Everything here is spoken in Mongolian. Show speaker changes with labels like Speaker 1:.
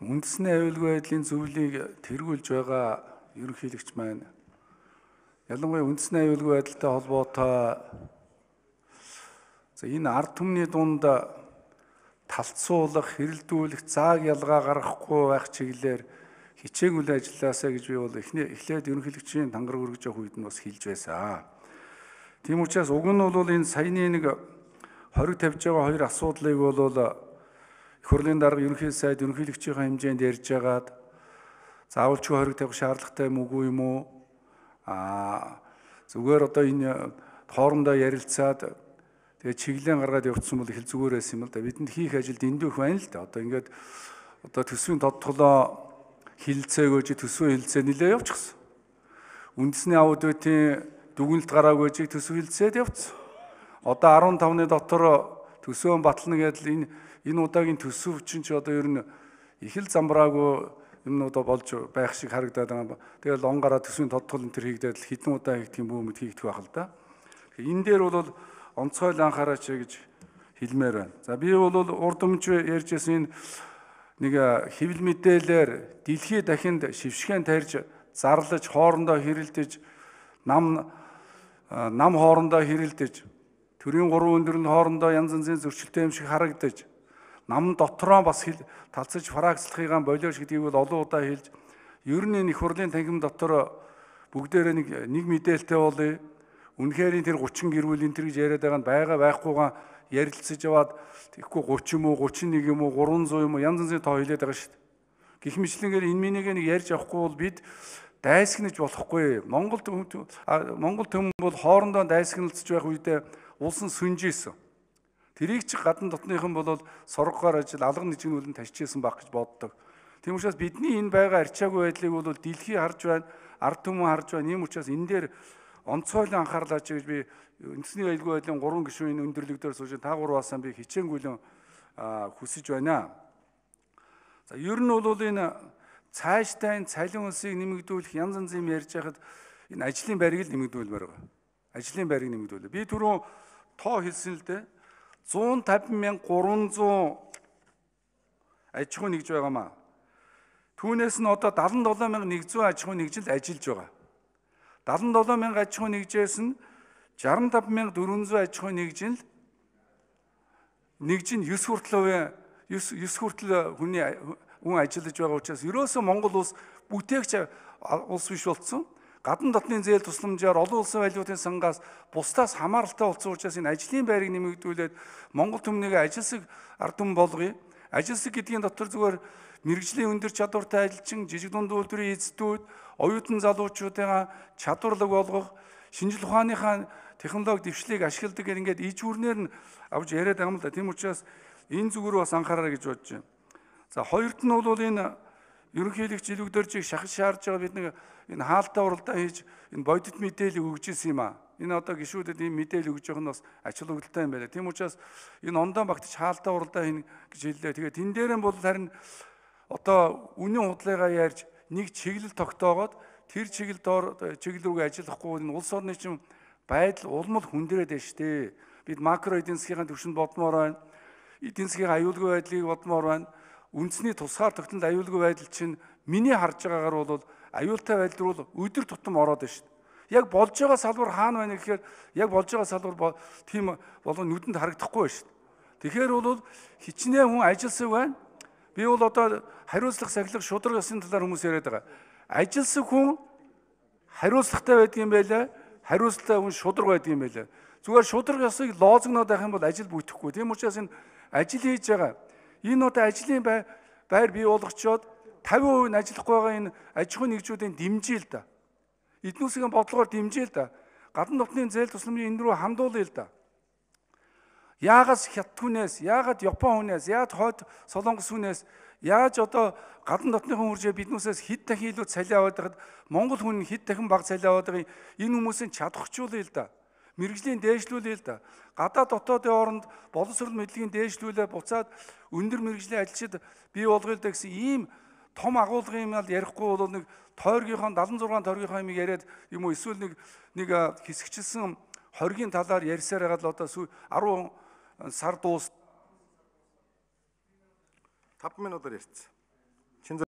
Speaker 1: үндэсний аюулгүй байдлын зөвлөлийг тэргүүлж байгаа ерөнхийлөгч маань ялангуяа үндэсний аюулгүй байдалтай холбоотой за энэ ард түмний дунд талцуулах, хэрэлдүүлэх, зааг ялгаа гаргахгүй байх чиглэлээр хичээгүүл ажиллаасаа гэж би бол эхний эхлээд ерөнхийлөгчийн тангараг өргөж явах үед нь бас хэлж байсан. Тийм учраас уг нь бол энэ саяны нэг хориг тавьж байгаа хоёр асуудлыг бол Хөрлийн дарга ерөнхий сайд ерөнхийлөгчийн хэмжээнд ярьжгаад заавал чуу хориг тавих шаардлагатай юм үгүй юм уу? Аа зүгээр одоо энэ хоорондоо ярилцаад тэгээ чиглэн гаргаад явуулсан бол их зүгээр байсан юм л да. Бидэнд хийх ажилд эндүүх байна л да. Одоо ингээд одоо төсвийн тодтолоо хилцээгөөж төсвөө хилцээ нилээ явчихсан. Үндэсний авд үтийн дүгнэлт гараагүй төсөв хилцээд явцсан. Одоо 15-ны дотор Төсөөн батлна гэдэл энэ энэ удаагийн төсөв чинь ч одоо ер нь их л замбраагүй юмнууд болж байх шиг харагдаад байгаа. Тэгэл он гараа төсвийн тодтол энэ төр хийгдээд л хэдэн удаа хийх тийм бөөмөд хийгдэх байх л да. Энэ дээр бол онцгойл анхаараач гэж хэлмээр байна. За би бол урд өмч ярьжсэн энэ нэг хэвлэл мэдээлэлээр дэлхий дахинд шившгэн тарьж зарлаж хоорондоо хэрэлдэж нам нам хоорондоо хэрэлдэж Төрийн гурван өндөр нь хоорондоо янз янзын зөрчилтэй юм шиг харагдаж, нам дотроо бас хэл талцаж фракцлахыгаа болиош гэдгийг бол олон удаа хэлж, ер нь энэ их хурлын танхим дотор бүгдээрээ нэг нэг мэдээлэлтэй болъё. Үнэхээр тэр 30 гэр бүл энэ төр гэж яриад байгаа нь байгаа байхгүйгаа ярилцаж яваад тэгэхгүй 30 юм уу 31 юм уу 300 юм уу янз янзын тоо хэлээд байгаа шүү дээ. Гэх мэтлэнгээр энэ минийг нэг ярьж авахгүй бол бид дайсагнаж болохгүй. Монгол Монгол төмөн бол хоорондоо дайсагналцж байх үедээ улс нь сүнжээсэн. Тэрийг ч гадна дотныхан бол соргохоор ажил алга нэгжүүлэн ташижсэн баг гэж боддог. Тийм учраас бидний энэ байгаа арчаагүй байдлыг бол дэлхий харж байна, ард түмэн харж байна. Ийм учраас энэ дээр онцгойлон анхаарлаа чи гэж би үндэсний байлгүй байдлын 3 гишүүн өндөрлөгдөөр сууж та гурваасаа би хичээнгүйлэн хүсэж байна. За ер нь бол энэ цааштай энэ цалин улсыг нэмэгдүүлэх янз янзын ярьж байхад энэ ажлын байрыг л нэмэгдүүлмээр байгаа. Ажлын байрыг нэмэгдүүлээ. Би түрүүн тоо хэлсэн л дээ 150,300 аж ахуй нэгж байгаамаа. Түүнээс нь одоо 77,100 аж ахуй нэгж л ажиллаж байгаа. 77,000 аж ахуй нэгжээс нь 65,400 аж ахуй нэгж нь нэгж нь 9 хүртэл 9 хүртэл хүний хүн ажиллаж байгаа учраас ерөөсөө Монгол улс бүтээгч улс биш болсон гадны дотны зээл тусламжаар олон улсын валютын сангаас бусдаас хамааралтай болсон учраас энэ ажлын байрыг нэмэгдүүлээд Монгол төмнийг ажилсаг ард түмэн болгоё. Ажилсаг гэдгийн дотор зүгээр мэрэгжлийн өндөр чадвартай ажилчин, жижиг дунд үйлдвэрийн эзэдүүд, оюутан залуучуудын чадварлаг болгох, шинжил ухааныхаа технологи дэвшлийг ашигладаг гэнгээд ижүүрнээр нь авж яриад байгаа юм л да. Тийм учраас энэ зүгээр бас анхаараа гэж бодож байна. За хоёрт нь бол энэ ерөнхийлөгч илүүдэржийг шахаж шаарж байгаа бид нэг энэ хаалтаа уралдаа хийж энэ бодит мэдээлэл өгж ирсэн юм аа. Энэ одоо гişүүдэд ийм мэдээлэл өгж явах нь бас ажил хөдөлтэй юм байна. Тийм учраас энэ ондоо багтаж хаалтаа уралдаа хийнэ гэж хэллээ. Тэгээд энэ дээр нь бол харин одоо үнийн худлаагаа яарж нэг чиглэл тогтоогоод тэр чиглэл доор чиглэл рүү ажиллахгүй энэ улс орны чинь байдал улмал хүндрээд байна шүү дээ. Бид макро эдийн засгийн төвшөнд бодмоор байна. Эдийн засгийн аюулгүй байдлыг бодмоор байна үндэсний тусгаар тогтнол аюулгүй байдал чинь миний харж байгаагаар бол аюултай байдал бол өдөр тутам ороод байна шүү дээ. Яг болж байгаа салбар хаана байна гэхээр яг болж байгаа салбар тийм болон нүдэнд харагдахгүй байна шүү дээ. Тэгэхээр бол хичнээн хүн ажилсаг байна. Би бол одоо хариуцлах сахилах шудраг ёсны талаар хүмүүс яриад байгаа. Ажилсаг хүн хариуцлагатай байдгийн байлаа. Хариуцлагатай хүн шудраг байдгийн байлаа. Зүгээр шудраг ёсыг лоозгноод байх юм бол ажил бүтэхгүй. Тийм учраас энэ ажил хийж байгаа энэ одоо ажлын байр бий болгочоод 50% нь ажиллахгүй байгаа энэ аж ахуйн нэгжүүдийн дэмжээ л да. Эдэн үсгийн бодлогоор дэмжээ л да. Гадны нутгийн зээл тусламжийн энэ рүү хамдуулъя л да. Яагаас хятадгүнээс, яагаад Япон хүнээс, яаж хойд Солонгос хүнээс, яаж одоо гадны нутгийн хүржээ биднээсээс хэд дахин илүү цалин аваад байгаад Монгол хүн хэд дахин бага цалин аваад байгааг энэ хүмүүсийн чадахчулъя л да мэрэгжлийн дээшлүүлээ л да. Гадаад дотоодын хооронд боловсрол мэдлэгийн дээшлүүлээ буцаад өндөр мэрэгжлийн ажилчид бий болгоё л да гэсэн ийм том агуулгын юм аль ярихгүй бол нэг тойргийнхоо 76 тойргийнхоо юм яриад юм уу эсвэл нэг нэг хэсэгчилсэн хоргийн талаар ярьсаар байгаа л одоо 10 сар дуус 5 минутаар ярьц.